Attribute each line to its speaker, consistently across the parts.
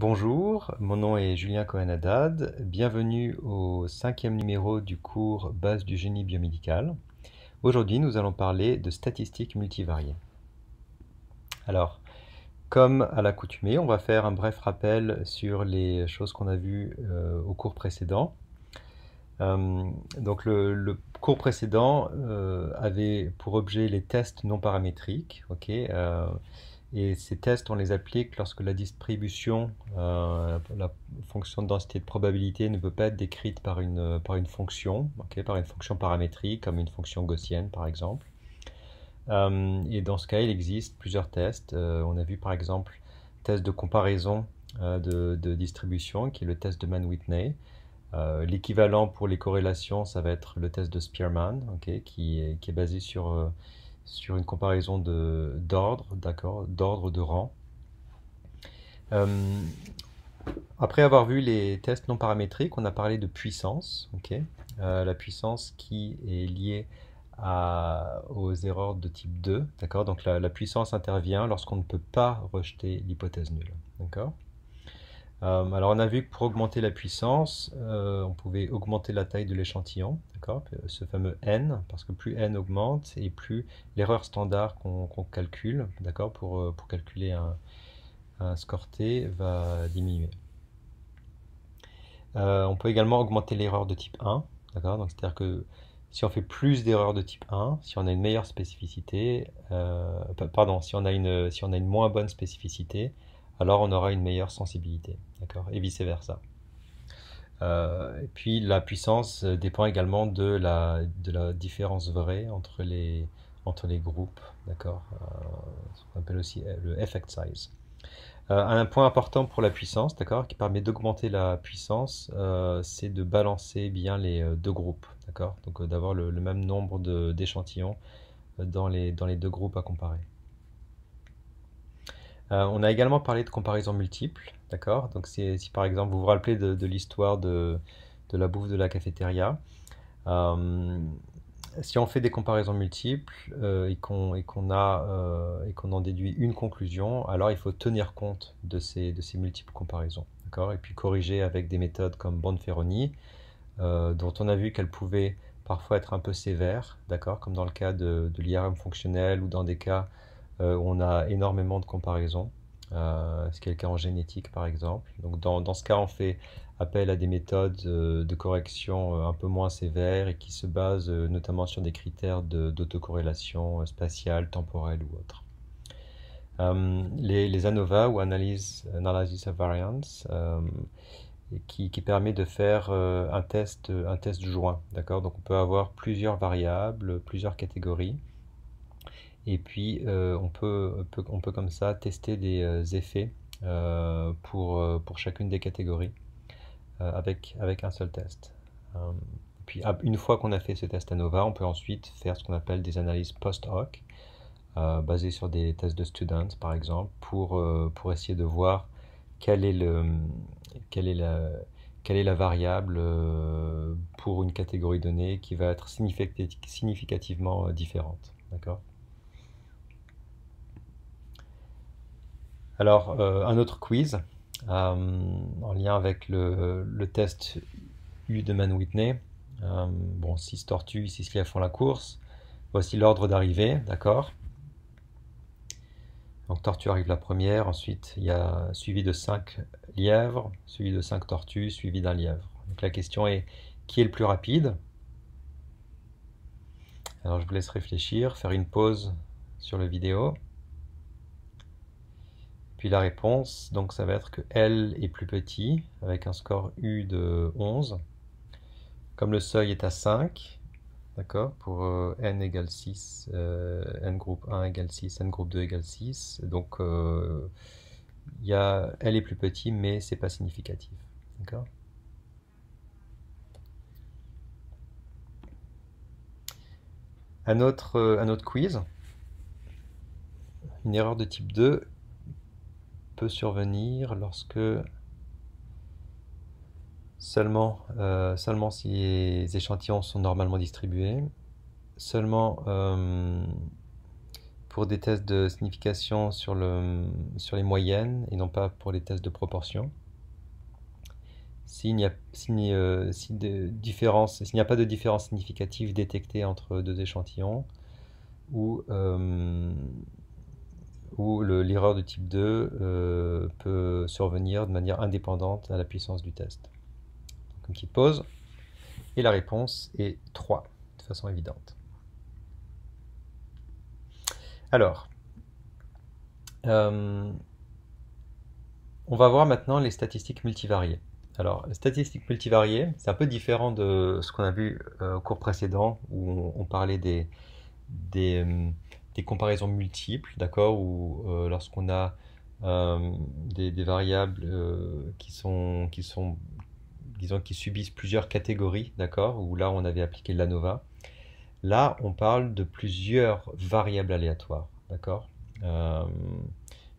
Speaker 1: Bonjour, mon nom est Julien Cohen-Haddad. Bienvenue au cinquième numéro du cours Base du génie biomédical. Aujourd'hui, nous allons parler de statistiques multivariées. Alors, comme à l'accoutumée, on va faire un bref rappel sur les choses qu'on a vues euh, au cours précédent. Euh, donc le, cours précédent euh, avait pour objet les tests non paramétriques. Et ces tests, on les applique lorsque la distribution, euh, la fonction de densité de probabilité ne peut pas être décrite par une, par une fonction, par une fonction paramétrique, comme une fonction gaussienne par exemple. Euh, et dans ce cas, il existe plusieurs tests. Euh, on a vu par exemple test de comparaison de, distribution, qui est le test de Mann-Whitney. L'équivalent pour les corrélations, ça va être le test de Spearman, qui, est, qui, est, basé sur sur une comparaison d'ordre, d'accord, d'ordre de rang. Euh, après avoir vu les tests non paramétriques, on a parlé de puissance, ok euh, la puissance qui est liée aux erreurs de type 2, d'accord Donc la, la, puissance intervient lorsqu'on ne peut pas rejeter l'hypothèse nulle, d'accord euh, alors on a vu que pour augmenter la puissance, euh, on pouvait augmenter la taille de l'échantillon, euh, ce fameux n, parce que plus n augmente et plus l'erreur standard qu'on calcule, d'accord, pour, calculer un, score t va diminuer. on peut également augmenter l'erreur de type 1, c'est-à-dire que si on fait plus d'erreurs de type 1, si on a une meilleure spécificité, pardon, si on a une moins bonne spécificité, alors on aura une meilleure sensibilité, d'accord Et vice-versa. Euh, et puis la puissance euh, dépend également de la, différence vraie entre les, entre les groupes, d'accord euh, Ce qu'on appelle aussi le effect size. un point important pour la puissance, d'accord, qui permet d'augmenter la puissance, c'est de balancer bien les deux groupes, d'accord Donc d'avoir le, même nombre d'échantillons dans les, dans les deux groupes à comparer. Euh, on a également parlé de comparaisons multiples, d'accord Donc si, par exemple vous vous rappelez de, l'histoire de, la bouffe de la cafétéria, euh, si on fait des comparaisons multiples euh, et qu'on en déduit une conclusion, alors il faut tenir compte de ces, multiples comparaisons, d'accord Et puis corriger avec des méthodes comme Bonferroni, dont on a vu qu'elle pouvait parfois être un peu sévère, d'accord Comme dans le cas de l'IRM fonctionnel ou dans des cas euh, on a énormément de comparaisons, euh, ce qui est le cas en génétique par exemple. dans, ce cas, on fait appel à des méthodes euh, de correction un peu moins sévères et qui se basent notamment sur des critères d'autocorrélation spatiale, temporelle ou autre. les, ANOVA ou Analysis, of Variance qui, permet de faire un test, un joint. Donc on peut avoir plusieurs variables, plusieurs catégories et puis euh, on peut, comme ça tester des euh, effets euh, pour, chacune des catégories avec, un seul test. Ah, une fois qu'on a fait ce test ANOVA, on peut ensuite faire ce qu'on appelle des analyses post-hoc. basées sur des tests de students par exemple pour, essayer de voir quelle est, la, variable pour une catégorie donnée qui va être significativement différente. D'accord Alors, euh, un autre quiz euh, en lien avec le, test U de Man Whitney. Euh, bon, 6 tortues, 6 lièvres font la course. Voici l'ordre d'arrivée, d'accord Donc, tortue arrive la première, ensuite il y a suivi de 5 lièvres, suivi de 5 tortues, suivi d'un lièvre. Donc, la question est qui est le plus rapide Alors, je vous laisse réfléchir, faire une pause sur la vidéo. Puis la réponse, donc ça va être que L est plus petit, avec un score U de 11. Comme le seuil est à 5, d'accord, pour euh, N égale 6, euh, N groupe 1 égale 6, N groupe 2 égale 6, donc euh, il y a L est plus petit, mais c'est pas significatif, d'accord un autre, un autre quiz, une erreur de type 2, survenir lorsque seulement, euh, seulement si les échantillons sont normalement distribués, seulement euh, pour des tests de signification sur, le, sur les moyennes et non pas pour les tests de proportion. S'il n'y a, si, euh, si de différence, s'il n'y a pas de différence significative détectée entre deux échantillons, ou où l'erreur de type 2 euh, peut survenir de manière indépendante à la puissance du test. Donc une petite pause. Et la réponse est 3, de façon évidente. Alors, euh, on va voir maintenant les statistiques multivariées. Alors, les statistiques multivariées, c'est un peu différent de ce qu'on a vu euh, au cours précédent où on, on parlait des, des des comparaisons multiples, d'accord, ou euh, lorsqu'on a euh, des, variables euh, qui sont, qui sont, disons, qui subissent plusieurs catégories, d'accord, où là on avait appliqué l'ANOVA. Là, on parle de plusieurs variables aléatoires, d'accord,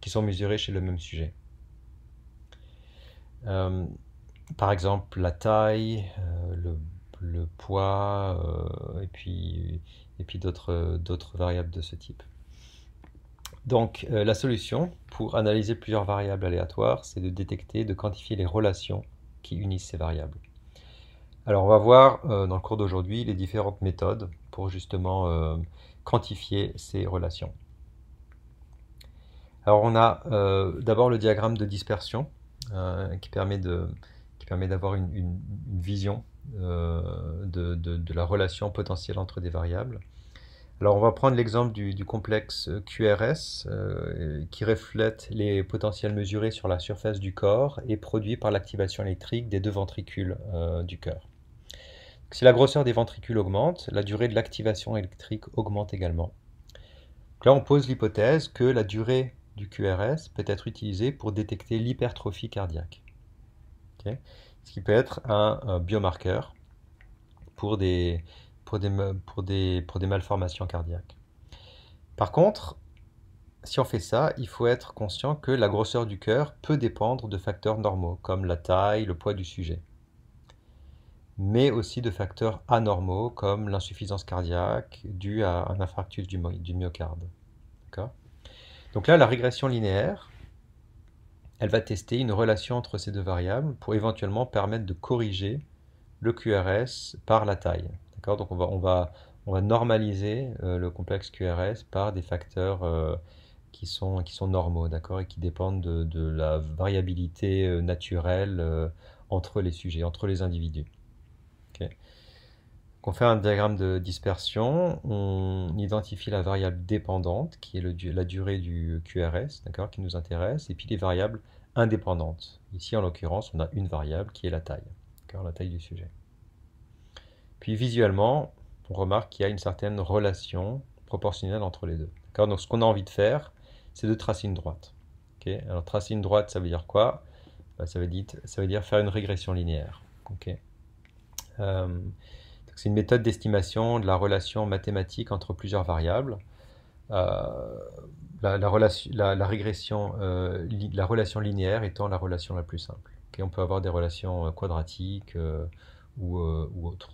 Speaker 1: qui sont mesurées chez le même sujet. par exemple, la taille, le, le poids, et puis et puis euh, d'autres variables de ce type. Donc euh, la solution pour analyser plusieurs variables aléatoires, c'est de détecter, de quantifier les relations qui unissent ces variables. Alors on va voir euh, dans le cours d'aujourd'hui les différentes méthodes pour justement quantifier ces relations. Alors on a d'abord le diagramme de dispersion qui permet d'avoir une, une, vision euh, de, la relation potentielle entre des variables. Alors on va prendre l'exemple du, complexe QRS euh, qui reflète les potentiels mesurés sur la surface du corps et produits par l'activation électrique des deux ventricules euh, du cœur. Si la grosseur des ventricules augmente, la durée de l'activation électrique augmente également. là on pose l'hypothèse que la durée du QRS peut être utilisée pour détecter l'hypertrophie cardiaque ce qui peut être un biomarqueur pour des, pour des, des, malformations cardiaques. Par contre, si on fait ça, il faut être conscient que la grosseur du cœur peut dépendre de facteurs normaux, comme la taille, le poids du sujet, mais aussi de facteurs anormaux, comme l'insuffisance cardiaque due à un infarctus du, du myocarde. Donc là, la régression linéaire, elle va tester une relation entre ces deux variables pour éventuellement permettre de corriger le QRS par la taille. Donc on va, on va, on va normaliser euh, le complexe QRS par des facteurs euh, qui, sont, qui sont normaux et qui dépendent de, la variabilité euh, naturelle entre les sujets, entre les individus on fait un diagramme de dispersion, on identifie la variable dépendante, qui est la durée du QRS, qui nous intéresse, et puis les variables indépendantes. Ici, en l'occurrence, on a une variable qui est la taille, la taille du sujet. Puis visuellement, on remarque qu'il y a une certaine relation proportionnelle entre les deux. Donc ce qu'on a envie de faire, c'est de tracer une droite. Alors tracer une droite, ça veut dire quoi bah, ça, veut dire, faire une régression linéaire. Ok. Euh, c'est une méthode d'estimation de la relation mathématique entre plusieurs variables. Euh, la, relation, régression, euh, la relation linéaire étant la relation la plus simple. on peut avoir des relations euh, quadratiques ou, autres.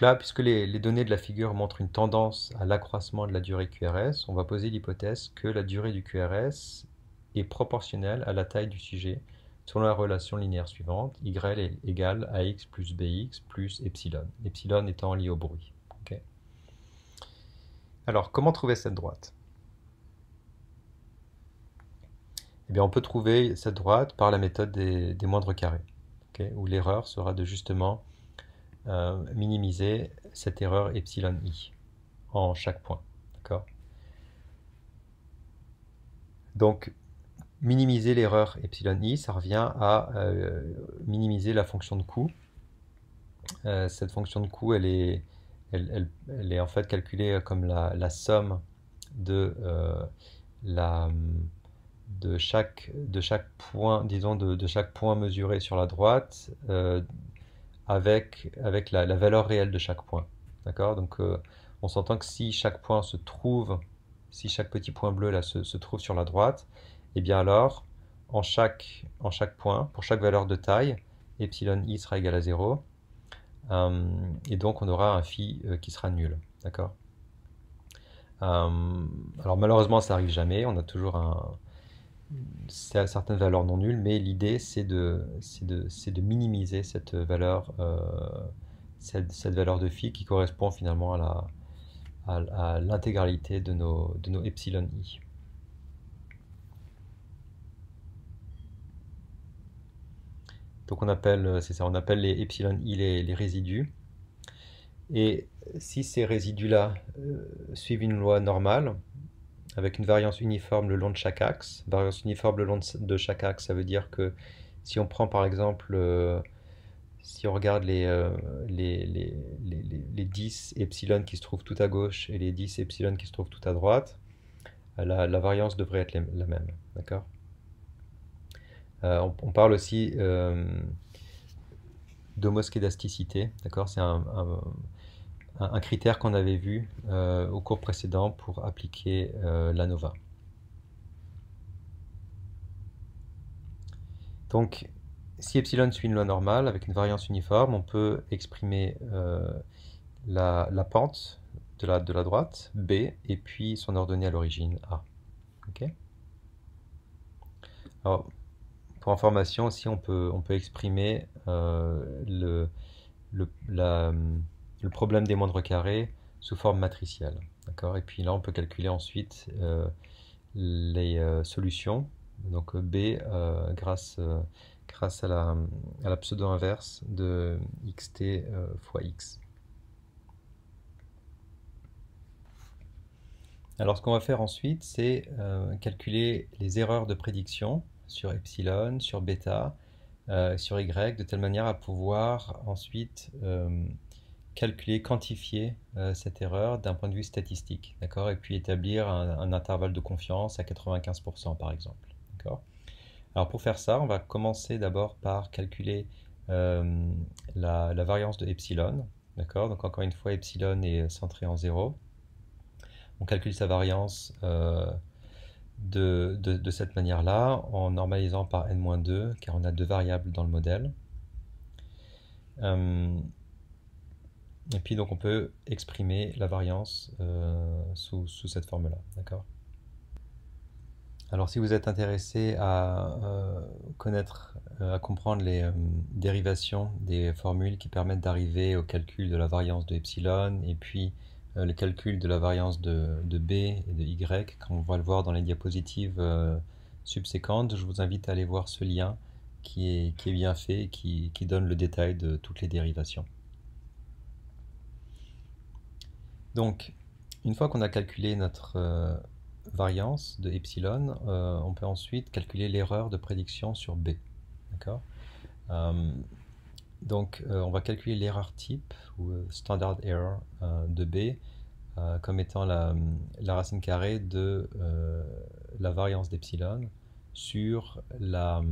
Speaker 1: là, puisque les, les, données de la figure montrent une tendance à l'accroissement de la durée QRS, on va poser l'hypothèse que la durée du QRS est proportionnelle à la taille du sujet Selon la relation linéaire suivante, y est égal à x plus bx plus epsilon, epsilon étant lié au bruit. Alors, comment trouver cette droite Eh bien, on peut trouver cette droite par la méthode des, moindres carrés, où l'erreur sera de justement euh, minimiser cette erreur epsilon i en chaque point. D'accord Donc, minimiser l'erreur epsilon i, ça revient à euh, minimiser la fonction de coût. Euh, cette fonction de coût, elle est, elle, elle, est en fait calculée comme la, la somme de, euh, la, de, chaque, de chaque point, disons, de, de chaque point mesuré sur la droite avec, avec la, la, valeur réelle de chaque point. D'accord Donc, on s'entend que si chaque point se trouve, si chaque petit point bleu là se, se trouve sur la droite, et eh bien alors, en chaque, en chaque point, pour chaque valeur de taille, epsilon i sera égal à 0. Euh, et donc on aura un phi euh, qui sera nul. D'accord euh, Alors malheureusement ça n'arrive jamais, on a toujours un, certaines valeurs non nulles, mais l'idée c'est de, de, minimiser cette valeur, cette, valeur de phi qui correspond finalement à l'intégralité de, nos, de nos epsilon i. Donc on appelle, euh, on appelle les epsilon i les, résidus. Et si ces résidus-là euh, suivent une loi normale, avec une variance uniforme le long de chaque axe, variance uniforme le long de, chaque axe, ça veut dire que si on prend par exemple, euh, si on regarde les, les, 10 epsilon qui se trouvent tout à gauche et les 10 epsilon qui se trouvent tout à droite, la, la variance devrait être la même. D'accord euh, on, parle aussi euh, d'homoscédasticité, d'accord C'est un, critère qu'on avait vu euh, au cours précédent pour appliquer l'ANOVA. Donc, si epsilon suit une loi normale avec une variance uniforme, on peut exprimer la, pente de la, droite, B, et puis son ordonnée à l'origine, A pour information on peut, on peut exprimer euh, le, le, problème des moindres carrés sous forme matricielle. D'accord Et puis là, on peut calculer ensuite euh, les euh, solutions, donc B grâce, grâce à la, à la pseudo-inverse de xt fois x. Alors ce qu'on va faire ensuite, c'est calculer les erreurs de prédiction sur epsilon, sur bêta, euh, sur y, de telle manière à pouvoir ensuite euh, calculer, quantifier euh, cette erreur d'un point de vue statistique, d'accord, et puis établir un, intervalle de confiance à 95% par exemple, Alors pour faire ça, on va commencer d'abord par calculer la, variance de epsilon, d'accord. Donc encore une fois, epsilon est centré en 0. On calcule sa variance de, cette manière-là, en normalisant par n-2, car on a deux variables dans le modèle. Euh, et puis donc on peut exprimer la variance euh, sous, sous, cette formule là D'accord Alors si vous êtes intéressé à euh, connaître, à comprendre les dérivations des formules qui permettent d'arriver au calcul de la variance de epsilon et puis euh, le calcul de la variance de, B et de Y, comme on va le voir dans les diapositives euh, subséquentes, je vous invite à aller voir ce lien qui est, bien fait et qui, donne le détail de toutes les dérivations. Donc, une fois qu'on a calculé notre euh, variance de epsilon, on peut ensuite calculer l'erreur de prédiction sur B. D'accord donc euh, on va calculer l'erreur type ou euh, standard error euh, de B comme étant la, racine carrée de la variance d'epsilon sur la,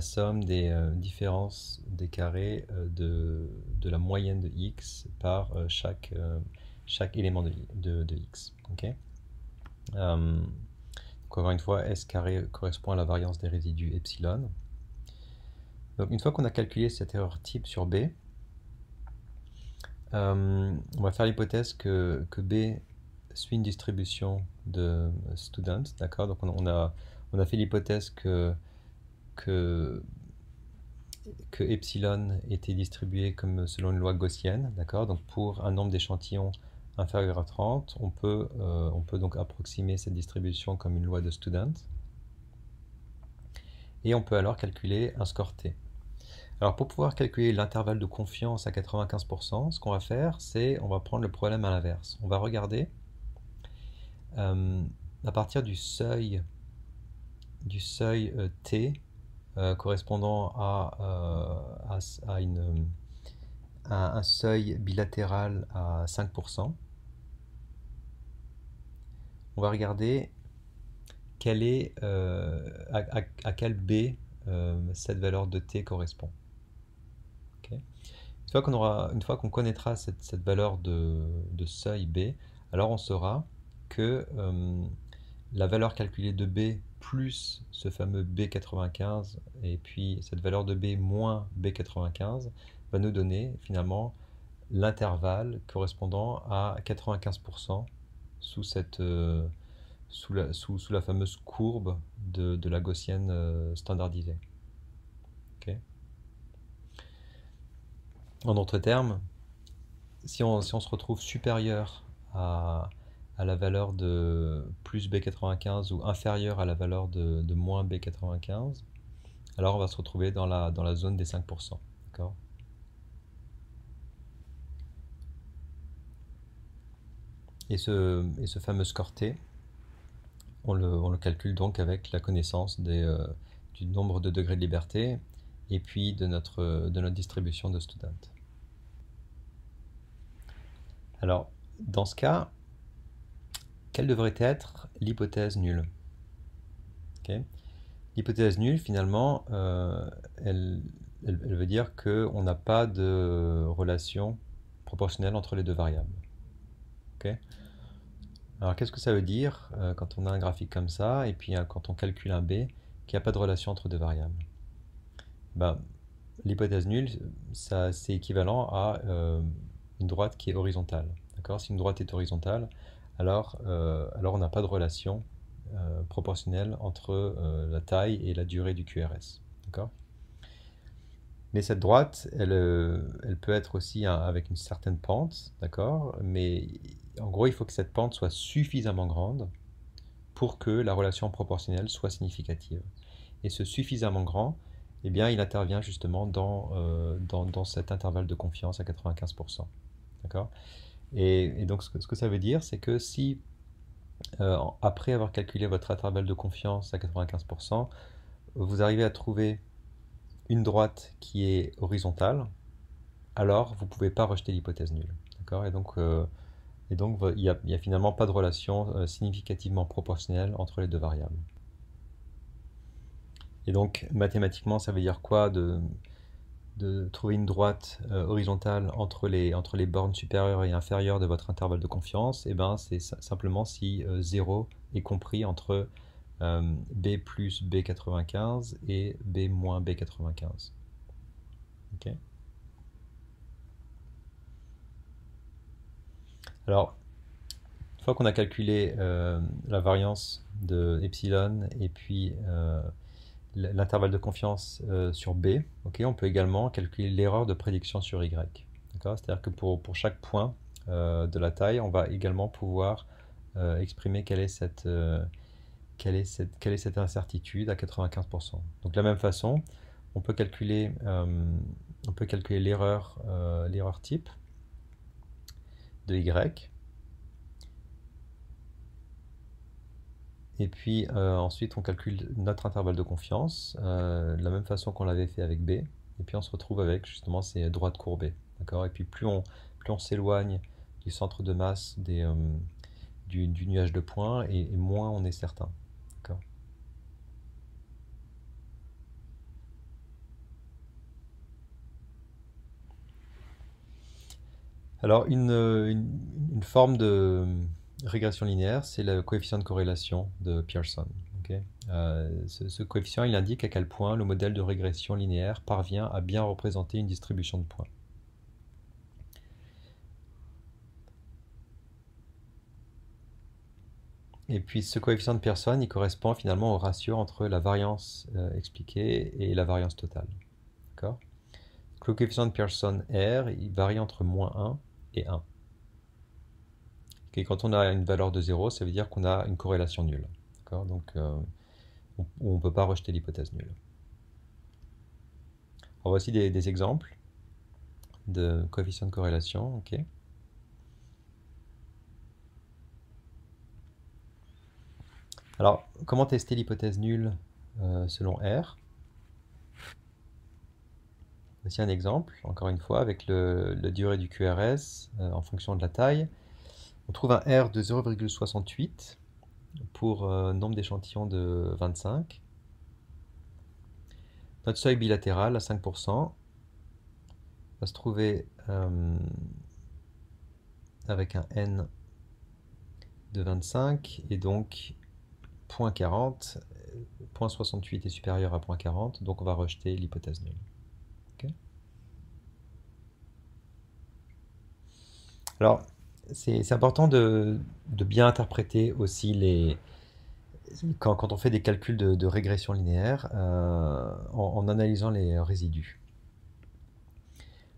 Speaker 1: somme des différences des carrés de, la moyenne de x par chaque, élément de, x. donc encore une fois, s carré correspond à la variance des résidus epsilon. Donc une fois qu'on a calculé cette erreur type sur B, euh, on va faire l'hypothèse que, B suit une distribution de students, Donc on, a, fait l'hypothèse que, que, epsilon était distribué comme selon une loi gaussienne, d'accord Donc pour un nombre d'échantillons inférieur à 30, on peut, euh, on peut donc approximer cette distribution comme une loi de student. Et on peut alors calculer un score T. Alors pour pouvoir calculer l'intervalle de confiance à 95%, ce qu'on va faire, c'est on va prendre le problème à l'inverse. On va regarder euh, à partir du seuil du seuil euh, t euh, correspondant à, une, un seuil bilatéral à 5%. On va regarder est, à, quel b cette valeur de t correspond. Une fois qu'on aura, connaîtra cette, valeur de, seuil B, alors on saura que euh, la valeur calculée de B plus ce fameux B95 et puis cette valeur de B moins B95 va nous donner finalement l'intervalle correspondant à 95% sous, cette, euh, sous, la, sous, la fameuse courbe de, la gaussienne euh, standardisée. En d'autres termes, si on, se retrouve supérieur à, la valeur de plus B95 ou inférieur à la valeur de, moins B95, alors on va se retrouver dans la, zone des 5%. D'accord et, ce, ce fameux score T, on le, calcule donc avec la connaissance euh, du nombre de degrés de liberté et puis de notre, de notre distribution de student. Alors, dans ce cas, quelle devrait être l'hypothèse nulle L'hypothèse nulle, finalement, euh, elle, elle, veut dire qu'on n'a pas de relation proportionnelle entre les deux variables. Alors qu'est-ce que ça veut dire euh, quand on a un graphique comme ça et puis euh, quand on calcule un B, qu'il n'y a pas de relation entre deux variables ben, l'hypothèse nulle, ça, c'est équivalent à euh, une droite qui est horizontale. D'accord si une droite est horizontale, alors, euh, alors on n'a pas de relation euh, proportionnelle entre la taille et la durée du QRS. D'accord mais cette droite, elle, elle peut être aussi avec une certaine pente, d'accord Mais en gros, il faut que cette pente soit suffisamment grande pour que la relation proportionnelle soit significative. Et ce suffisamment grand, eh bien, il intervient justement euh, dans, dans, cet intervalle de confiance à 95%. D'accord et, donc, ce que, ça veut dire, c'est que si, euh, après avoir calculé votre intervalle de confiance à 95%, vous arrivez à trouver une droite qui est horizontale, alors vous ne pouvez pas rejeter l'hypothèse nulle. D'accord Et donc, euh, et donc il n'y a, finalement pas de relation significativement proportionnelle entre les deux variables. Et donc, mathématiquement, ça veut dire quoi de, de trouver une droite euh, horizontale entre les, entre les bornes supérieures et inférieures de votre intervalle de confiance Et eh ben, c'est simplement si 0 euh, est compris entre euh, B plus B95 et B moins B95. Ok. Alors, une fois qu'on a calculé la variance de epsilon et puis l'intervalle de confiance euh, sur B, on peut également calculer l'erreur de prédiction sur Y. C'est-à-dire que pour, chaque point euh, de la taille, on va également pouvoir euh, exprimer quelle est, cette, quelle, est cette, incertitude à 95%. Donc de la même façon, on peut calculer on peut calculer l'erreur type de Y Et puis euh, ensuite, on calcule notre intervalle de confiance euh, de la même façon qu'on l'avait fait avec B. Et puis on se retrouve avec justement ces droites courbées. D'accord Et puis plus on, plus on s'éloigne du centre de masse des, euh, du, nuage de points, et, moins on est certain. Alors, une forme de, régression linéaire, c'est le coefficient de corrélation de Pearson. Euh, ce, coefficient, il indique à quel point le modèle de régression linéaire parvient à bien représenter une distribution de points. Et puis ce coefficient de Pearson, il correspond finalement au ratio entre la variance euh, expliquée et la variance totale. Le coefficient de Pearson R, il varie entre moins 1 et 1 quand on a une valeur de 0, ça veut dire qu'on a une corrélation nulle. Donc, euh, on ne peut pas rejeter l'hypothèse nulle. voici des, exemples de coefficients de corrélation. Alors, comment tester l'hypothèse nulle euh, selon R Voici un exemple, encore une fois, avec la durée du QRS euh, en fonction de la taille. On trouve un R de 0,68 pour euh, nombre d'échantillons de 25. Notre seuil bilatéral à 5% va se trouver euh, avec un N de 25 et donc 0.40, 0.68 est supérieur à 0.40, donc on va rejeter l'hypothèse nulle. Alors, c'est important de, bien interpréter aussi les. Quand, on fait des calculs de, régression linéaire, euh, en, analysant les résidus.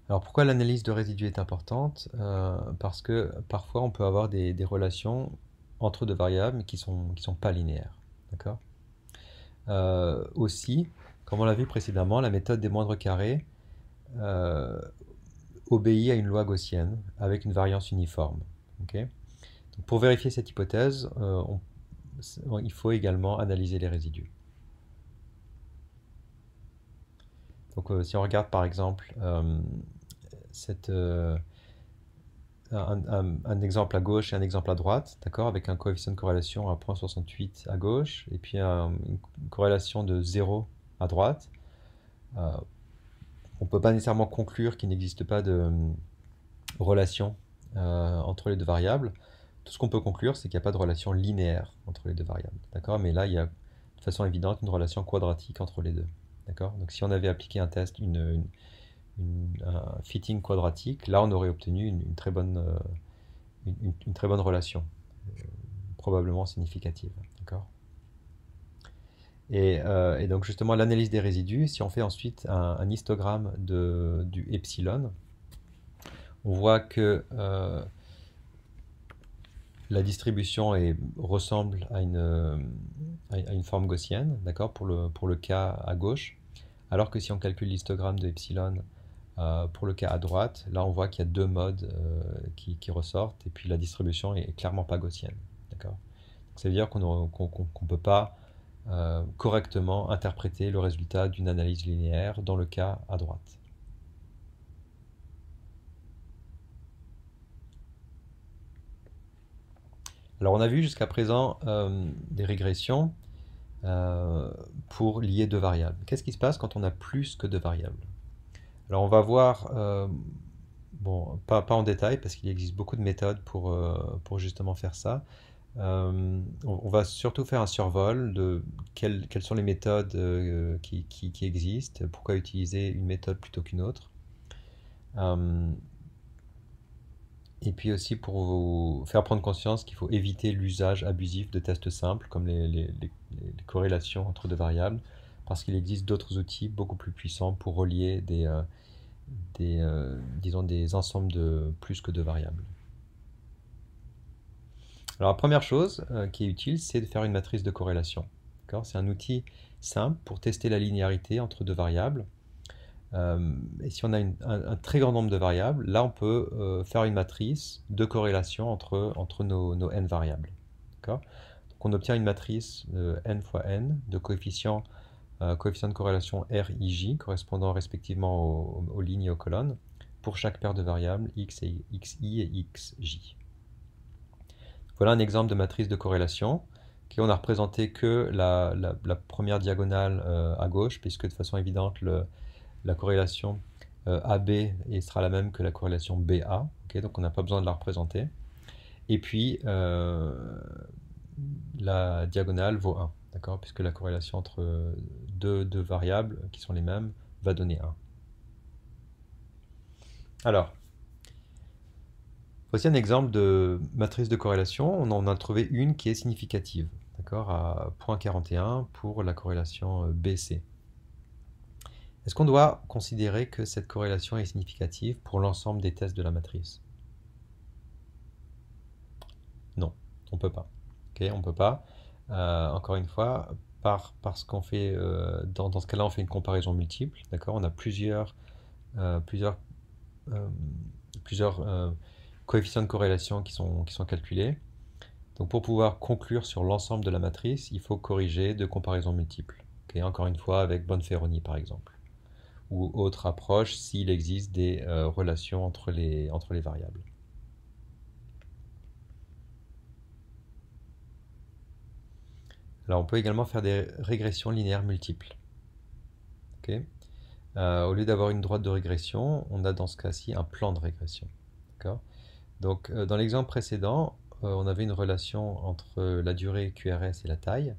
Speaker 1: Alors pourquoi l'analyse de résidus est importante euh, Parce que parfois on peut avoir des, relations entre deux variables qui ne sont, qui sont pas linéaires. D'accord euh, Aussi, comme on l'a vu précédemment, la méthode des moindres carrés, obéit à une loi gaussienne avec une variance uniforme. pour vérifier cette hypothèse, euh, il faut également analyser les résidus. Donc euh, si on regarde par exemple euh, cette, un, exemple à gauche et un exemple à droite, d'accord, avec un coefficient de corrélation à 0.68 à gauche et puis une corrélation de 0 à droite, on peut pas nécessairement conclure qu'il n'existe pas de hum, relation euh, entre les deux variables. Tout ce qu'on peut conclure, c'est qu'il n'y a pas de relation linéaire entre les deux variables. D'accord Mais là, il y a de façon évidente une relation quadratique entre les deux. D'accord Donc si on avait appliqué un test, une, un fitting quadratique, là on aurait obtenu une, très, bonne, euh, une, très bonne relation, euh, probablement significative. D'accord euh, et, donc justement, l'analyse des résidus, si on fait ensuite un, histogramme du epsilon, on voit que euh, la distribution ressemble à une, une, forme gaussienne, d'accord, pour le, pour le cas à gauche, alors que si on calcule l'histogramme de epsilon euh, pour le cas à droite, là on voit qu'il y a deux modes qui, ressortent, et puis la distribution est, clairement pas gaussienne, d'accord. Ça veut dire qu'on ne peut pas euh, correctement interpréter le résultat d'une analyse linéaire, dans le cas à droite. Alors on a vu jusqu'à présent euh, des régressions euh, pour lier deux variables. Qu'est-ce qui se passe quand on a plus que deux variables Alors on va voir, bon, pas, en détail parce qu'il existe beaucoup de méthodes pour justement faire ça, euh, on va surtout faire un survol de quelles, sont les méthodes euh, qui, existent, pourquoi utiliser une méthode plutôt qu'une autre. Euh, et puis aussi pour vous faire prendre conscience qu'il faut éviter l'usage abusif de tests simples comme les, corrélations entre deux variables, parce qu'il existe d'autres outils beaucoup plus puissants pour relier des, disons des ensembles de plus que deux variables la première chose euh, qui est utile, c'est de faire une matrice de corrélation. C'est un outil simple pour tester la linéarité entre deux variables. Euh, et si on a un, très grand nombre de variables, là on peut euh, faire une matrice de corrélation entre, entre nos, n variables. on obtient une matrice n fois n de coefficients, de corrélation R, correspondant respectivement aux, lignes et aux colonnes, pour chaque paire de variables x, et, xi et xj voilà un exemple de matrice de corrélation qui on a représenté que la, première diagonale euh, à gauche, puisque de façon évidente la corrélation euh, AB sera la même que la corrélation BA, donc on n'a pas besoin de la représenter. Et puis euh, la diagonale vaut 1, puisque la corrélation entre deux, deux variables qui sont les mêmes va donner 1. Alors, Voici un exemple de matrice de corrélation. On en a trouvé une qui est significative, d'accord, à 0.41 pour la corrélation euh, BC. Est-ce qu'on doit considérer que cette corrélation est significative pour l'ensemble des tests de la matrice Non, on ne peut pas. on peut pas. Euh, encore une fois, parce qu'on fait, euh, dans, ce cas-là, on fait une comparaison multiple, d'accord On a plusieurs, plusieurs, plusieurs coefficients de corrélation qui sont, qui sont calculés. Donc pour pouvoir conclure sur l'ensemble de la matrice, il faut corriger de comparaisons multiples. encore une fois avec Bonferroni par exemple. Ou autre approche s'il existe des euh, relations entre les, entre les variables. Alors on peut également faire des régressions linéaires multiples. Euh, au lieu d'avoir une droite de régression, on a dans ce cas-ci un plan de régression. D'accord donc, euh, dans l'exemple précédent, euh, on avait une relation entre la durée QRS et la taille,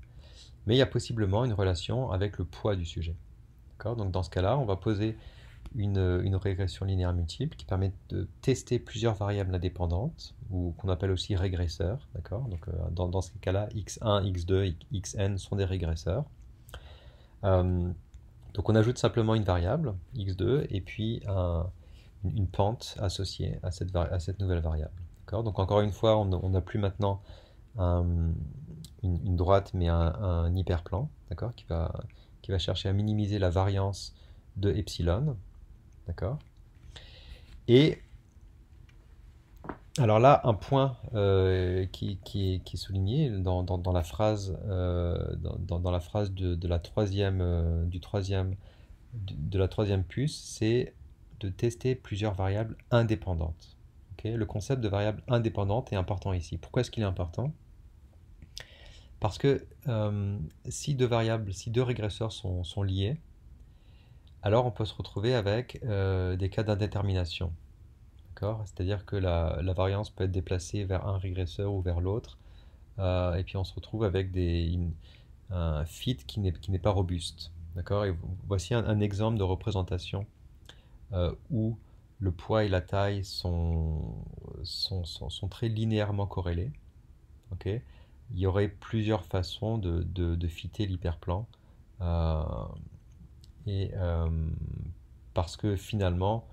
Speaker 1: mais il y a possiblement une relation avec le poids du sujet. Donc, dans ce cas-là, on va poser une, régression linéaire multiple qui permet de tester plusieurs variables indépendantes, ou qu'on appelle aussi régresseurs. Donc, euh, dans, ce cas-là, x1, x2, xn sont des régresseurs. donc, on ajoute simplement une variable, x2, et puis un une pente associée à cette, à cette nouvelle variable. Donc encore une fois, on n'a plus maintenant une, droite, mais un, hyperplan, d'accord, qui va, qui va chercher à minimiser la variance de epsilon, Et alors là, un point euh, qui, est souligné dans, la phrase, euh, dans, la phrase de, la troisième, euh, du troisième, de la troisième puce, c'est de tester plusieurs variables indépendantes. le concept de variable indépendante est important ici. Pourquoi est-ce qu'il est important Parce que euh, si deux variables, si deux régresseurs sont, liés, alors on peut se retrouver avec euh, des cas d'indétermination. C'est-à-dire que la, variance peut être déplacée vers un régresseur ou vers l'autre, euh, et puis on se retrouve avec des, un fit qui n'est pas robuste. voici un exemple de représentation euh, où le poids et la taille sont, sont, très linéairement corrélés. Il y aurait plusieurs façons de, de, fitter l'hyperplan. Euh, et euh, parce que finalement,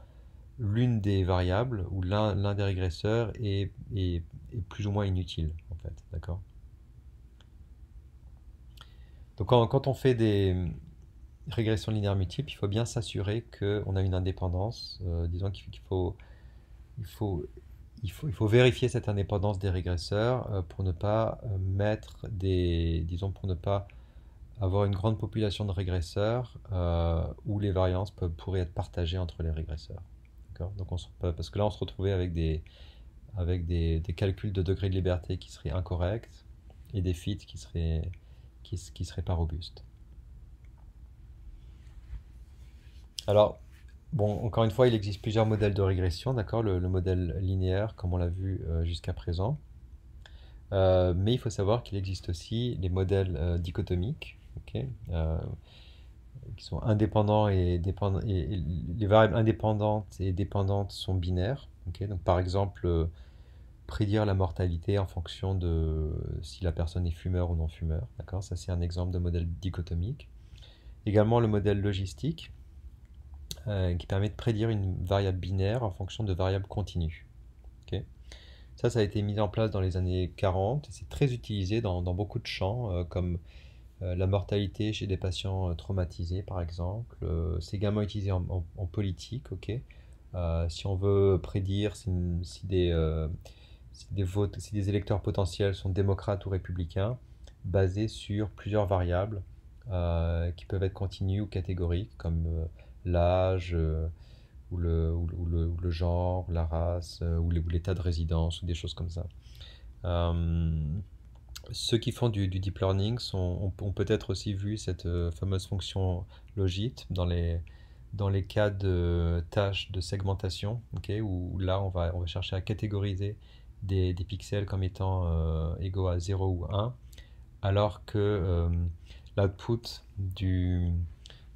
Speaker 1: l'une des variables ou l'un des régresseurs est, plus ou moins inutile, en fait. D'accord Donc, quand, on fait des, régression linéaire multiple, il faut bien s'assurer qu'on a une indépendance. Euh, disons qu'il faut, il faut, il faut, il faut vérifier cette indépendance des régresseurs euh, pour ne pas euh, mettre des, disons pour ne pas avoir une grande population de régresseurs où les variances peuvent, pourraient être partagées entre les régresseurs. Donc on se, parce que là, on se retrouvait avec des, avec des, calculs de degré de liberté qui seraient incorrects et des fits qui seraient, qui seraient pas robustes. Alors, bon, encore une fois, il existe plusieurs modèles de régression, d'accord le, modèle linéaire, comme on l'a vu euh, jusqu'à présent. Euh, mais il faut savoir qu'il existe aussi les modèles euh, dichotomiques, qui sont indépendants et, les variables indépendantes et dépendantes sont binaires. par exemple, prédire la mortalité en fonction de si la personne est fumeur ou non fumeur. Ça, c'est un exemple de modèle dichotomique. Également le modèle logistique, euh, qui permet de prédire une variable binaire en fonction de variables continues. Ça, ça a été mis en place dans les années 40 et c'est très utilisé dans, dans, beaucoup de champs euh, comme euh, la mortalité chez des patients traumatisés par exemple. c'est également utilisé en, politique. si on veut prédire si, des, si des électeurs potentiels sont démocrates ou républicains, basé sur plusieurs variables qui peuvent être continues ou catégoriques comme l'âge euh, ou le, le, genre, la race euh, ou l'état de résidence ou des choses comme ça. Euh, ceux qui font du, deep learning ont, peut-être aussi vu cette fameuse fonction logit dans les, dans les cas de tâches de segmentation, où là on va, on chercher à catégoriser des, pixels comme étant égaux à 0 ou 1, alors que l'output du,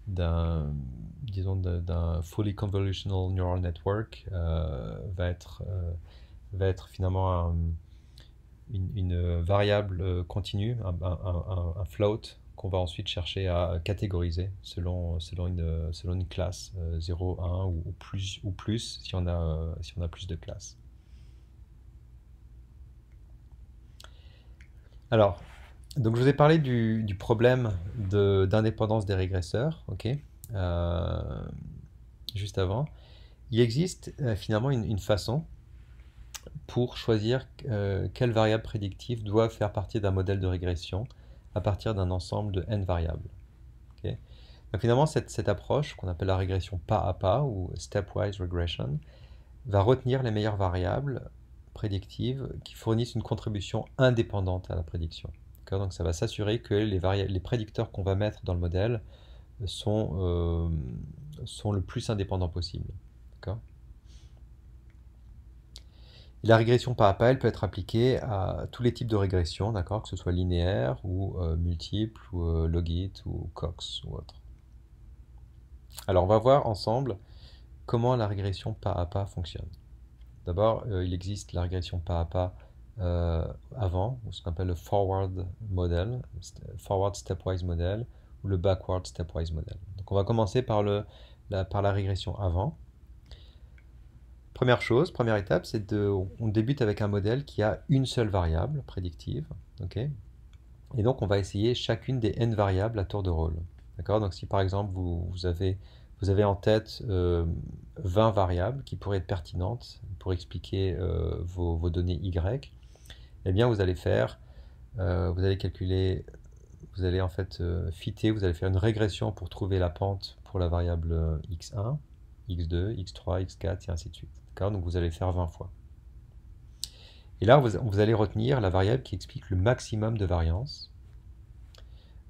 Speaker 1: d'un disons d'un fully convolutional neural network euh, va être euh, va être finalement une, variable continue, un, float qu'on va ensuite chercher à catégoriser selon selon une selon une classe 0 euh, 1 ou, plus ou plus si on a si on a plus de classes. Alors, donc je vous ai parlé du, problème d'indépendance des régresseurs, ok, euh, juste avant. Il existe euh, finalement une, façon pour choisir euh, quelles variables prédictives doivent faire partie d'un modèle de régression à partir d'un ensemble de n variables. finalement, cette approche, qu'on appelle la régression pas à pas ou stepwise regression, va retenir les meilleures variables prédictives qui fournissent une contribution indépendante à la prédiction. Donc ça va s'assurer que les, les prédicteurs qu'on va mettre dans le modèle euh, sont, euh, sont le plus indépendants possible. La régression par elle peut être appliquée à tous les types de régression, que ce soit linéaire ou euh, multiple ou logit ou cox ou autre. Alors on va voir ensemble comment la régression pas à pas fonctionne. D'abord, il existe la régression pas à pas euh, avant, ce qu'on appelle le forward model, forward stepwise model, ou le backward stepwise model. Donc on va commencer par, le, la, par la régression avant. Première chose, première étape, c'est de, on débute avec un modèle qui a une seule variable prédictive, ok Et donc on va essayer chacune des n variables à tour de rôle, d'accord Donc si par exemple vous, avez vous avez en tête 20 euh, variables qui pourraient être pertinentes pour expliquer euh, vos, vos, données Y. Eh bien vous allez faire, euh, vous allez calculer, vous allez en fait euh, fitter, vous allez faire une régression pour trouver la pente pour la variable x1, x2, x3, x4 et ainsi de suite. Donc vous allez faire 20 fois. Et là, vous, allez retenir la variable qui explique le maximum de variance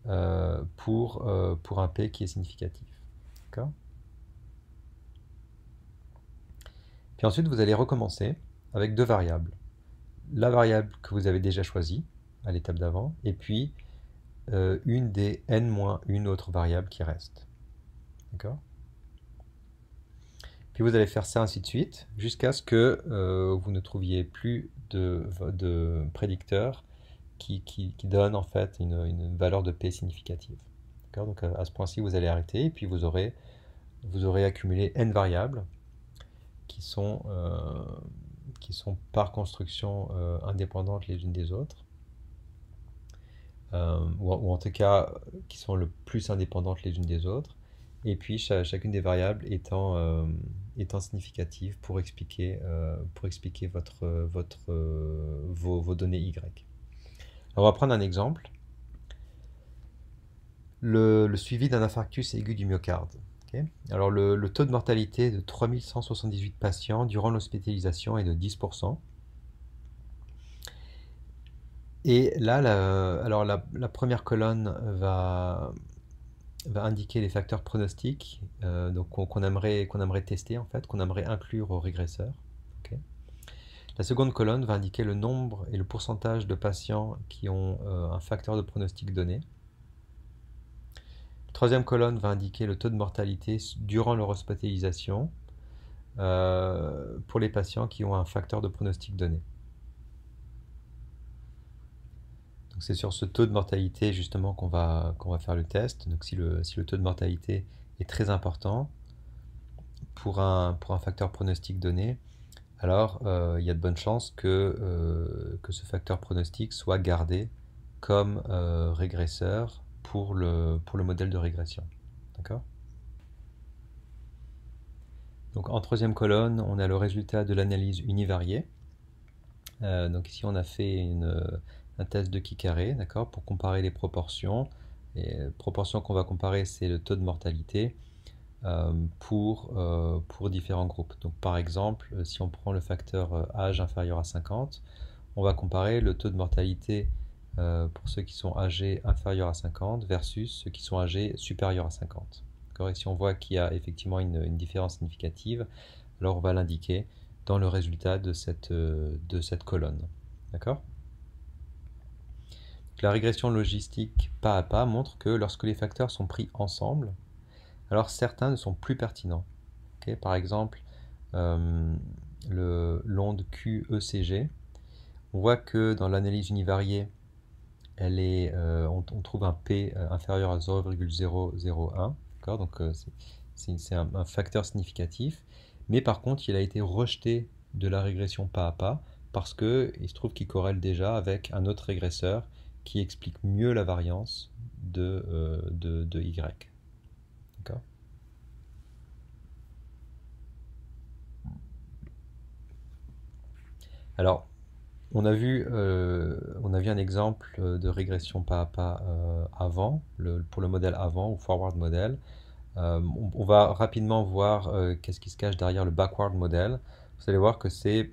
Speaker 1: euh, pour, pour un P qui est significatif. Puis ensuite, vous allez recommencer avec deux variables la variable que vous avez déjà choisie à l'étape d'avant, et puis euh, une des n moins une autre variable qui reste. D'accord Puis vous allez faire ça ainsi de suite, jusqu'à ce que euh, vous ne trouviez plus de, de prédicteur qui, qui, donne en fait une, valeur de p significative. D'accord Donc euh, à, ce point-ci, vous allez arrêter, et puis vous aurez, vous aurez accumulé n variables qui sont qui sont par construction euh, indépendantes les unes des autres, euh, ou, en tout cas qui sont le plus indépendantes les unes des autres, et puis chacune des variables étant, euh, significative pour expliquer, pour expliquer votre, votre, vos, données Y. Alors on va prendre un exemple. le suivi d'un infarctus aigu du myocarde. Alors le, taux de mortalité de 3178 patients durant l'hospitalisation est de 10%. Et là, la, alors la, première colonne va, indiquer les facteurs pronostiques euh, donc qu'on aimerait, aimerait tester, en fait, qu'on aimerait inclure au régresseur. La seconde colonne va indiquer le nombre et le pourcentage de patients qui ont euh, un facteur de pronostic donné troisième colonne va indiquer le taux de mortalité durant leur euh, pour les patients qui ont un facteur de pronostic donné. Donc c'est sur ce taux de mortalité justement qu'on va, qu'on va faire le test. Donc si le, si le taux de mortalité est très important pour un, pour un facteur pronostic donné, alors euh, il y a de bonnes chances que, euh, que ce facteur pronostic soit gardé comme régresseur pour le, pour le modèle de régression. D'accord donc en troisième colonne, on a le résultat de l'analyse univariée. Euh, donc ici, on a fait un test de qui carré, d'accord, pour comparer les proportions. et proportions qu'on va comparer, c'est le taux de mortalité euh, pour, euh, pour différents groupes. Donc par exemple, si on prend le facteur âge inférieur à 50, on va comparer le taux de mortalité euh, pour ceux qui sont âgés inférieurs à 50 versus ceux qui sont âgés supérieurs à 50. Et si on voit qu'il y a effectivement une, différence significative, alors on va l'indiquer dans le résultat de cette, euh, de cette colonne. D'accord La régression logistique pas à pas montre que lorsque les facteurs sont pris ensemble, alors certains ne sont plus pertinents. Par exemple, euh, l'onde QECG, on voit que dans l'analyse univariée, elle est, euh, on, trouve un P euh, inférieur à 0,001, donc euh, c'est un, facteur significatif, mais par contre il a été rejeté de la régression pas à pas parce qu'il se trouve qu'il corrèle déjà avec un autre régresseur qui explique mieux la variance de, Y. Alors, on a, vu, euh, on a vu un exemple euh, de régression pas à pas euh, avant, pour le modèle avant ou forward model. on, va rapidement voir qu'est-ce qui se cache derrière le backward model. Vous allez voir que c'est,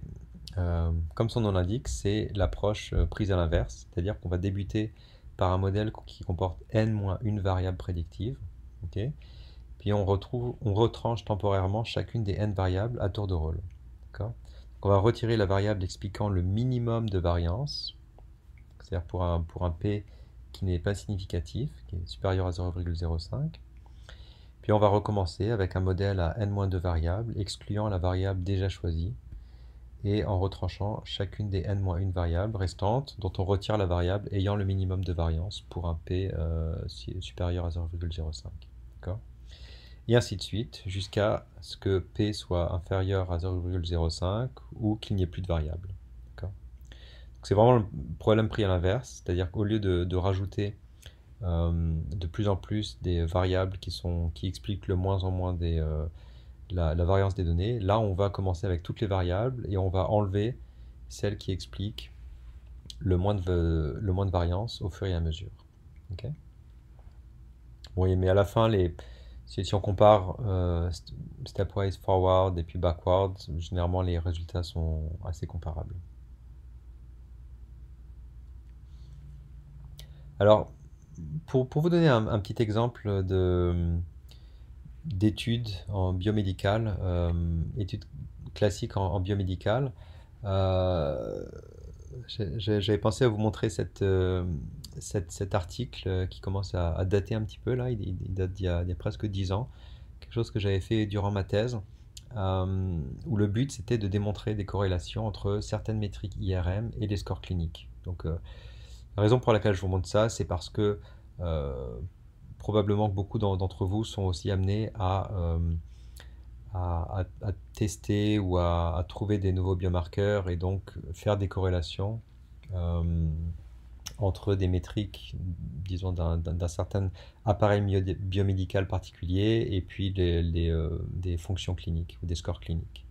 Speaker 1: comme son nom l'indique, c'est l'approche prise à l'inverse, c'est-à-dire qu'on va débuter par un modèle qui comporte n une variable prédictive. Puis on, retrouve, on retranche temporairement chacune des n variables à tour de rôle on va retirer la variable expliquant le minimum de variance, c'est-à-dire pour un, pour un P qui n'est pas significatif, qui est supérieur à 0,05. Puis on va recommencer avec un modèle à n-2 variables, excluant la variable déjà choisie, et en retranchant chacune des n-1 variables restantes, dont on retire la variable ayant le minimum de variance pour un P euh, supérieur à 0,05. D'accord et ainsi de suite, jusqu'à ce que P soit inférieur à 0,05 ou qu'il n'y ait plus de variables C'est vraiment le problème pris à l'inverse, c'est-à-dire qu'au lieu de, rajouter euh, de plus en plus des variables qui, sont, qui expliquent le moins en moins des, euh, la, variance des données, là on va commencer avec toutes les variables et on va enlever celles qui expliquent le moins de, le moins de variance au fur et à mesure. mais à la fin, les, si, on compare euh, stepwise forward et puis backward, généralement les résultats sont assez comparables. Alors, pour, vous donner un, petit exemple d'études en biomédical, euh, études classiques en, en biomédical, euh, j'avais pensé à vous montrer cette, cet article euh, qui commence à, à, dater un petit peu, là, il, date d'il y, a, presque 10 ans, quelque chose que j'avais fait durant ma thèse, euh, où le but c'était de démontrer des corrélations entre certaines métriques IRM et les scores cliniques. Donc euh, la raison pour laquelle je vous montre ça, c'est parce que probablement que beaucoup d'entre vous sont aussi amenés à... À, tester ou à, à, trouver des nouveaux biomarqueurs et donc faire des corrélations entre des métriques, disons, d'un certain appareil biomédical particulier et puis euh, des fonctions cliniques ou des scores cliniques.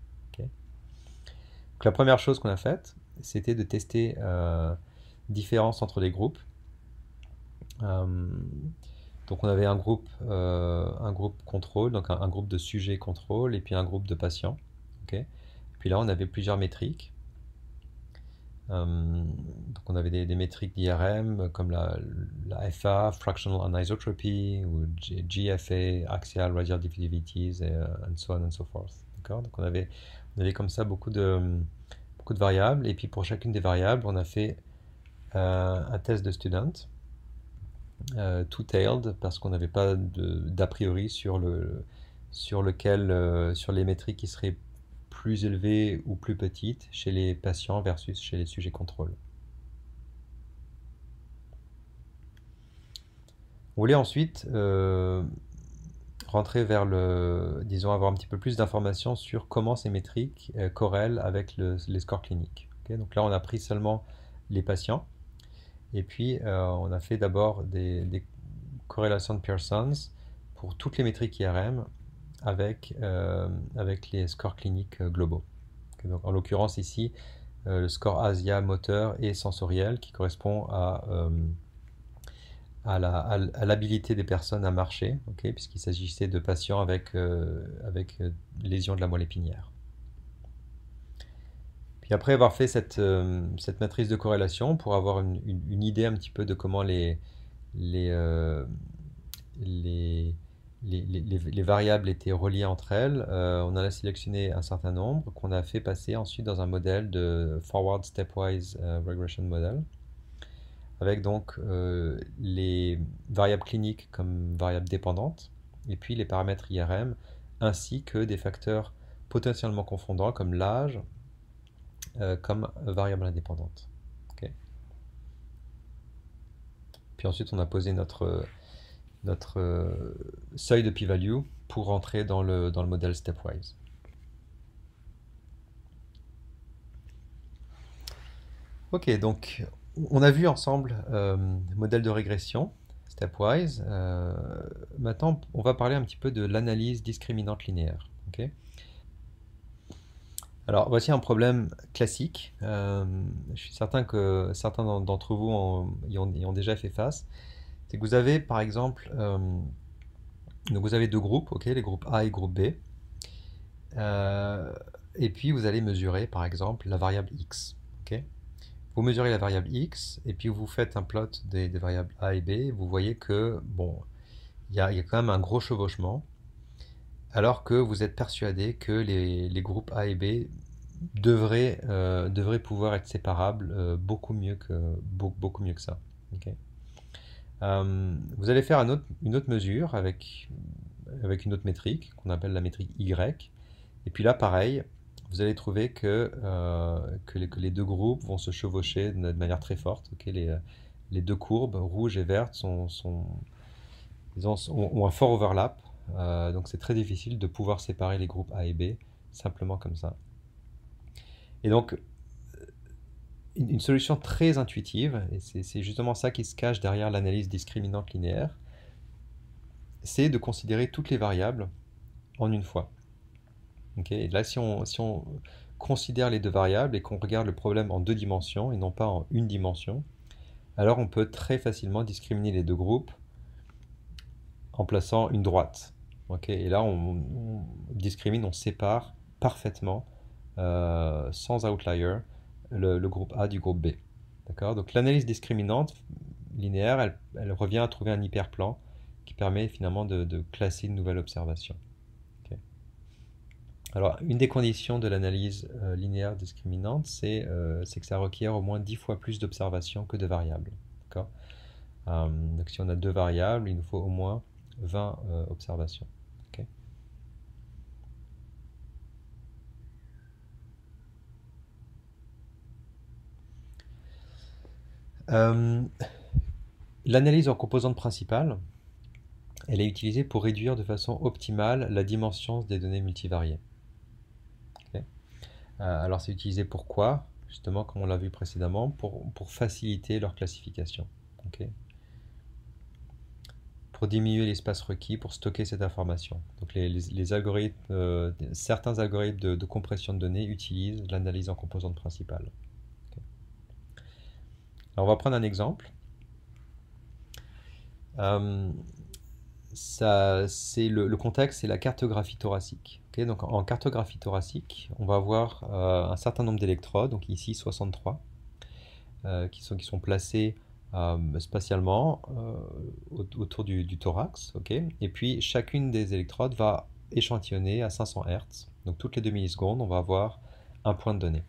Speaker 1: la première chose qu'on a faite, c'était de tester euh, différences entre les groupes. Euh, donc on avait un groupe, euh, un groupe contrôle, donc un, groupe de sujets contrôle et puis un groupe de patients. puis là, on avait plusieurs métriques. Euh, donc on avait des, métriques d'IRM comme la, FA, Fractional Anisotropy, ou GFA, Axial Radial Diffusivities, et euh, so on and so forth. Donc on avait, on avait comme ça beaucoup de, beaucoup de variables, et puis pour chacune des variables, on a fait euh, un test de student, euh, two-tailed, parce qu'on n'avait pas d'a priori sur, le, sur, lequel, sur les métriques qui seraient plus élevée ou plus petite chez les patients versus chez les sujets contrôle. On voulait ensuite euh, rentrer vers le, disons, avoir un petit peu plus d'informations sur comment ces métriques euh, corrèlent avec les scores cliniques. Donc là, on a pris seulement les patients. Et puis, euh, on a fait d'abord des, des, corrélations de Pearson's pour toutes les métriques IRM avec, euh, avec les scores cliniques euh, globaux. en l'occurrence ici, euh, le score ASIA moteur et sensoriel qui correspond à, à l'habilité des personnes à marcher, puisqu'il s'agissait de patients avec, avec lésion de la moelle épinière. Puis après avoir fait cette, matrice de corrélation, pour avoir une, idée un petit peu de comment les, les, les, les, variables étaient reliées entre elles. Euh, on a sélectionné un certain nombre qu'on a fait passer ensuite dans un modèle de Forward Stepwise euh, Regression Model, avec donc euh, les variables cliniques comme variables dépendantes, et puis les paramètres IRM, ainsi que des facteurs potentiellement confondants comme l'âge, comme variable indépendante. Puis ensuite, on a posé notre notre euh, seuil de p-value pour entrer dans le, dans le modèle stepwise. Ok, donc on a vu ensemble euh, modèle de régression, stepwise. Euh, maintenant, on va parler un petit peu de l'analyse discriminante linéaire. Alors, voici un problème classique. Euh, je suis certain que certains d'entre vous y, ont, déjà fait face c'est que vous avez par exemple, euh, vous avez deux groupes, les groupes A et groupe B, euh, et puis vous allez mesurer par exemple la variable x, Vous mesurez la variable x, et puis vous faites un plot des, variables A et B, vous voyez que, bon, il y, a, quand même un gros chevauchement, alors que vous êtes persuadé que les, groupes A et B devraient, euh, pouvoir être séparables beaucoup, mieux que, beaucoup, beaucoup mieux que ça. Euh, vous allez faire un autre, une autre mesure avec, avec une autre métrique qu'on appelle la métrique Y. Et puis là, pareil, vous allez trouver que, euh, que, les, que, les, deux groupes vont se chevaucher de, manière très forte. les, euh, les, deux courbes, rouge et verte, sont, sont, ont, un fort overlap. donc c'est très difficile de pouvoir séparer les groupes A et B simplement comme ça. Et donc une, solution très intuitive, et c'est justement ça qui se cache derrière l'analyse discriminante linéaire, c'est de considérer toutes les variables en une fois. là, si on, considère les deux variables et qu'on regarde le problème en deux dimensions et non pas en une dimension, alors on peut très facilement discriminer les deux groupes en plaçant une droite. et là, on, discrimine, on sépare parfaitement, euh, sans outlier, le, groupe A du groupe B. D'accord Donc l'analyse discriminante linéaire, elle, revient à trouver un hyperplan qui permet finalement de, classer une nouvelle observation. Alors, une des conditions de l'analyse euh, linéaire discriminante, euh, c'est que ça requiert au moins 10 fois plus d'observations que de variables. Euh, donc si on a deux variables, il nous faut au moins 20 observations. Euh, l'analyse en composantes principales, elle est utilisée pour réduire de façon optimale la dimension des données multivariées. Euh, alors c'est utilisé pourquoi Justement, comme on l'a vu précédemment, pour, faciliter leur classification. Pour diminuer l'espace requis, pour stocker cette information. Donc les, algorithmes, euh, certains algorithmes de, de compression de données utilisent l'analyse en composantes principales on va prendre un exemple. Euh, c'est le, contexte, c'est la cartographie thoracique. donc en, cartographie thoracique, on va avoir euh, un certain nombre d'électrodes, donc ici 63, euh, qui, sont, qui sont placés euh, spatialement autour du, thorax. Et puis chacune des électrodes va échantillonner à 500 Hz. Donc toutes les 2 millisecondes, on va avoir un point de données.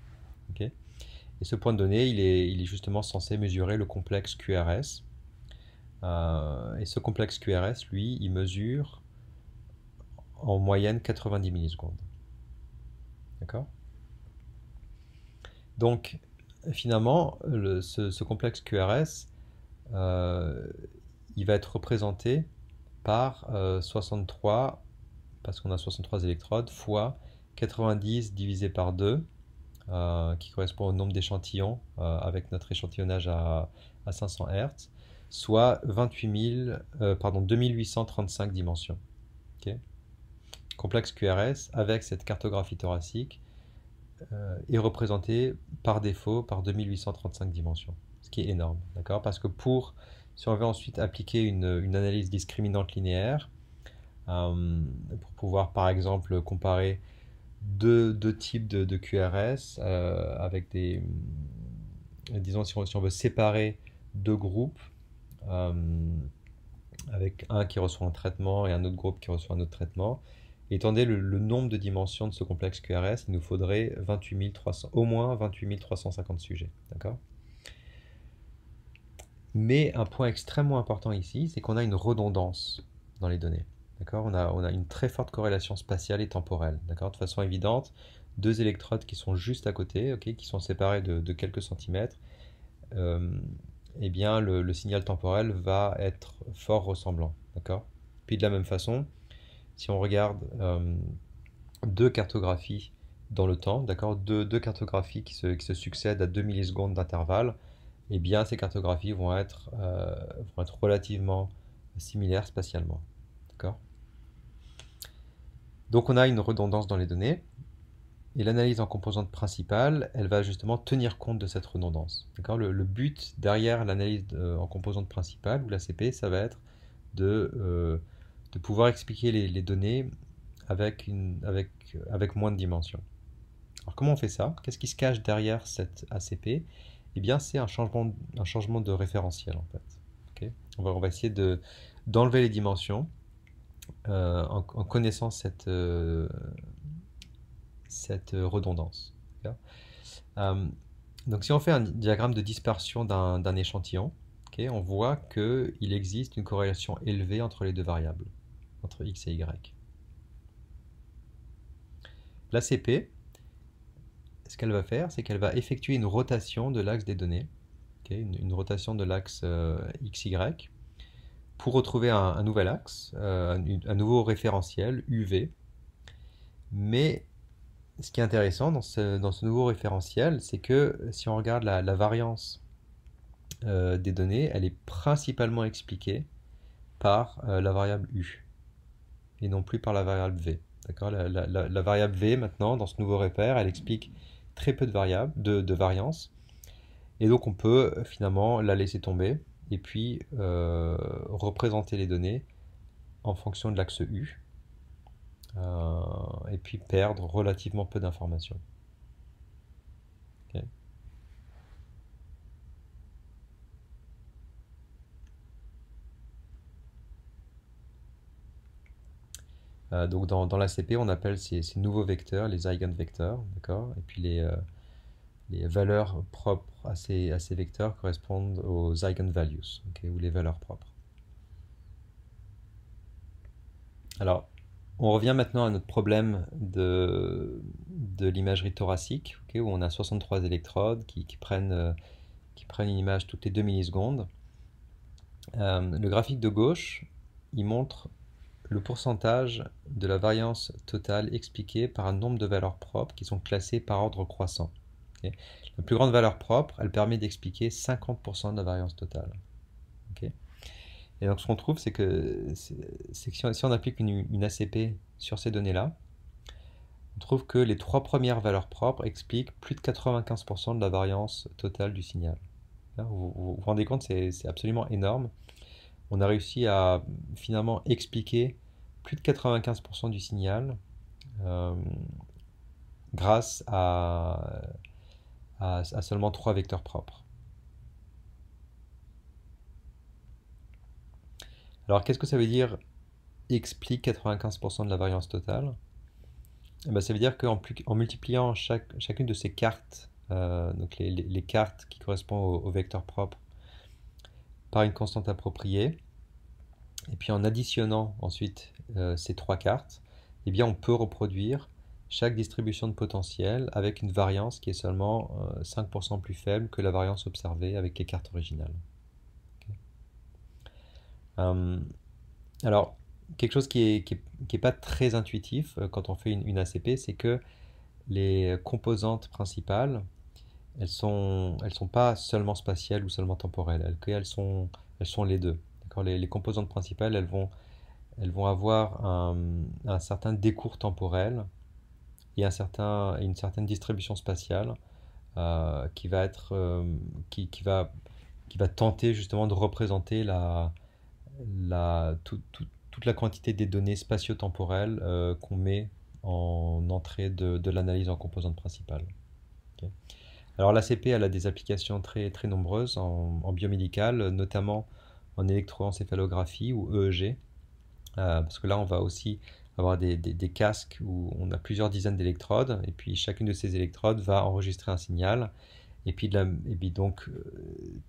Speaker 1: Et ce point de données, il est, justement censé mesurer le complexe QRS. Euh, et ce complexe QRS, lui, il mesure en moyenne 90 millisecondes. D'accord Donc, finalement, ce, complexe QRS, euh, il va être représenté par 63, euh, parce qu'on a 63 électrodes, fois 90 divisé par 2, euh, qui correspond au nombre d'échantillons euh, avec notre échantillonnage à, à 500 Hz, soit 28 euh, pardon, 2835 dimensions. Complexe QRS avec cette cartographie thoracique est représenté par défaut par 2835 dimensions, ce qui est énorme, d'accord Parce que pour, si on veut ensuite appliquer une, une analyse discriminante linéaire, pour pouvoir par exemple comparer deux, types de, QRS euh, avec des. Euh, disons, si on, veut séparer deux groupes, euh, avec un qui reçoit un traitement et un autre groupe qui reçoit un autre traitement, étant donné le, nombre de dimensions de ce complexe QRS, il nous faudrait au moins 28 350 sujets. D'accord Mais un point extrêmement important ici, c'est qu'on a une redondance dans les données on, a, une très forte corrélation spatiale et temporelle. D'accord de façon évidente, deux électrodes qui sont juste à côté, qui sont séparées de, quelques centimètres, euh, eh bien le, signal temporel va être fort ressemblant. D'accord Puis de la même façon, si on regarde euh, deux cartographies dans le temps, d'accord deux, cartographies qui se, succèdent à 2 millisecondes d'intervalle, eh bien ces cartographies vont être, euh, vont être relativement similaires spatialement. Donc on a une redondance dans les données. Et l'analyse en composante principale, elle va justement tenir compte de cette redondance. Le, but derrière l'analyse euh, en composante principale ou l'ACP, ça va être de, euh, pouvoir expliquer les, données avec, moins de dimensions. Alors comment on fait ça Qu'est-ce qui se cache derrière cette ACP Eh bien c'est un changement, de référentiel en fait. on, va, essayer d'enlever les dimensions euh, en, connaissant cette, euh, redondance. Euh, donc si on fait un diagramme de dispersion d'un échantillon, on voit qu'il existe une corrélation élevée entre les deux variables, entre x et y. La L'ACP, ce qu'elle va faire, c'est qu'elle va effectuer une rotation de l'axe des données, une, une rotation de l'axe xy, pour retrouver un, nouvel axe, euh, un, nouveau référentiel UV. Mais ce qui est intéressant dans ce, nouveau référentiel, c'est que si on regarde la, variance euh, des données, elle est principalement expliquée par euh, la variable U et non plus par la variable V. la, variable V maintenant, dans ce nouveau repère, elle explique très peu de variables, de variance. Et donc on peut finalement la laisser tomber et puis euh, représenter les données en fonction de l'axe U, euh, et puis perdre relativement peu d'informations. Euh, donc dans, dans l'ACP, on appelle ces, nouveaux vecteurs les eigenvecteurs, d'accord Et puis les, les valeurs propres à ces, à ces vecteurs correspondent aux eigenvalues, ou les valeurs propres. Alors, on revient maintenant à notre problème de, de l'imagerie thoracique, où on a 63 électrodes qui, prennent, euh, qui prennent une image toutes les 2 millisecondes. Euh, le graphique de gauche, il montre le pourcentage de la variance totale expliquée par un nombre de valeurs propres qui sont classées par ordre croissant. La plus grande valeur propre, elle permet d'expliquer 50% de la variance totale. Et donc ce qu'on trouve, c'est que, si, on, applique une, ACP sur ces données-là, on trouve que les trois premières valeurs propres expliquent plus de 95% de la variance totale du signal. Hein, vous vous, rendez compte, c'est absolument énorme. On a réussi à finalement expliquer plus de 95% du signal euh, grâce à seulement trois vecteurs propres. Alors qu'est-ce que ça veut dire explique 95% de la variance totale eh ben, Ça veut dire qu'en multipliant chaque, chacune de ces cartes, euh, donc les, cartes qui correspondent aux vecteurs propres, par une constante appropriée, et puis en additionnant ensuite euh, ces trois cartes, eh bien, on peut reproduire chaque distribution de potentiel avec une variance qui est seulement 5% euh, plus faible que la variance observée avec les cartes originales. Euh, alors, quelque chose qui n'est pas très intuitif euh, quand on fait une, ACP, c'est que les composantes principales, elles ne sont, elles sont pas seulement spatiales ou seulement temporelles, elles, sont, les deux. Les, composantes principales, elles vont, elles vont avoir un certain décours temporel il un certain, une certaine distribution spatiale euh, qui, va être, euh, qui, va, qui va tenter justement de représenter la, la, toute la quantité des données spatio-temporelles euh, qu'on met en entrée de, de l'analyse en composante principale. Alors l'ACP elle a des applications très, très nombreuses en, en biomédicale, notamment en électroencéphalographie ou EEG, parce que là on va aussi avoir des, des, casques où on a plusieurs dizaines d'électrodes, et puis chacune de ces électrodes va enregistrer un signal, et puis, de la, et puis donc euh,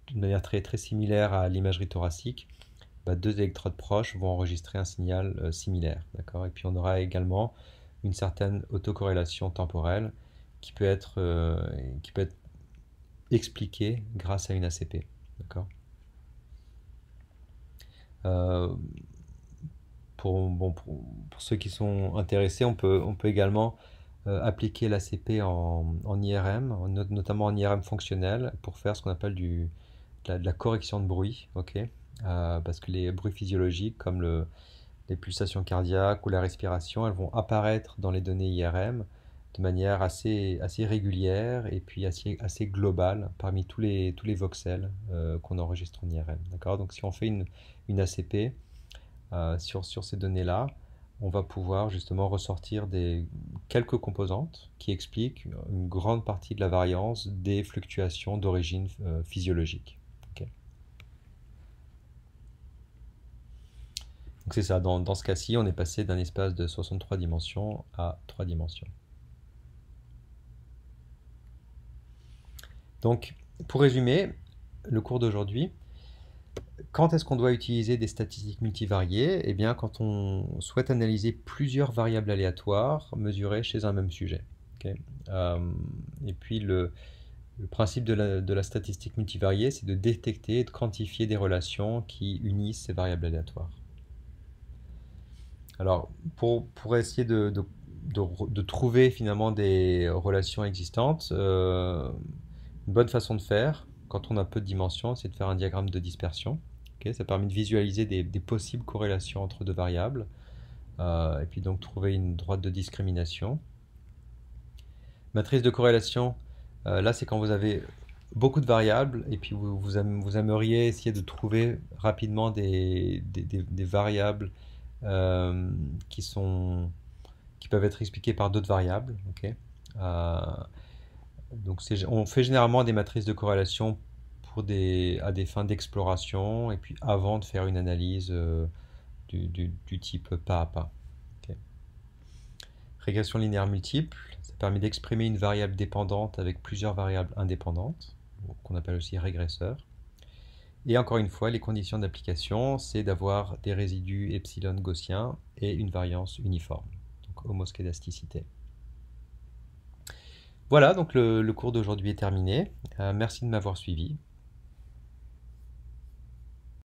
Speaker 1: d'une manière très, très similaire à l'imagerie thoracique, bah deux électrodes proches vont enregistrer un signal euh, similaire. D'accord et puis on aura également une certaine autocorrélation temporelle qui peut être, euh, qui peut être expliquée grâce à une ACP. D'accord pour, bon, pour, ceux qui sont intéressés, on peut, également euh, appliquer l'ACP en, en, IRM, notamment en IRM fonctionnel, pour faire ce qu'on appelle de, la, correction de bruit. Euh, parce que les bruits physiologiques, comme les pulsations cardiaques ou la respiration, elles vont apparaître dans les données IRM de manière assez, régulière et puis assez, globale parmi tous les, tous les voxels euh, qu'on enregistre en IRM. Donc si on fait une ACP, euh, sur, ces données-là, on va pouvoir justement ressortir des, quelques composantes qui expliquent une grande partie de la variance des fluctuations d'origine euh, physiologique. Donc c'est ça, dans, dans ce cas-ci, on est passé d'un espace de 63 dimensions à 3 dimensions. Donc, pour résumer, le cours d'aujourd'hui, quand est-ce qu'on doit utiliser des statistiques multivariées Eh bien, quand on souhaite analyser plusieurs variables aléatoires mesurées chez un même sujet. Euh, et puis, le, principe de la, statistique multivariée, c'est de détecter et de quantifier des relations qui unissent ces variables aléatoires. Alors, pour, essayer de, trouver finalement des relations existantes, euh, une bonne façon de faire, quand on a peu de dimensions, c'est de faire un diagramme de dispersion. ça permet de visualiser des, possibles corrélations entre deux variables, euh, et puis donc trouver une droite de discrimination. Matrice de corrélation, euh, là c'est quand vous avez beaucoup de variables, et puis vous, vous, aimeriez essayer de trouver rapidement des, variables euh, qui, sont, qui peuvent être expliquées par d'autres variables on fait généralement des matrices de corrélation pour des, à des fins d'exploration et puis avant de faire une analyse euh, du, type pas à pas. Régression linéaire multiple, ça permet d'exprimer une variable dépendante avec plusieurs variables indépendantes, qu'on appelle aussi régresseur. Et encore une fois, les conditions d'application, c'est d'avoir des résidus epsilon gaussiens et une variance uniforme, donc homoscédasticité. Voilà, donc le, cours d'aujourd'hui est terminé. Euh, merci de m'avoir suivi.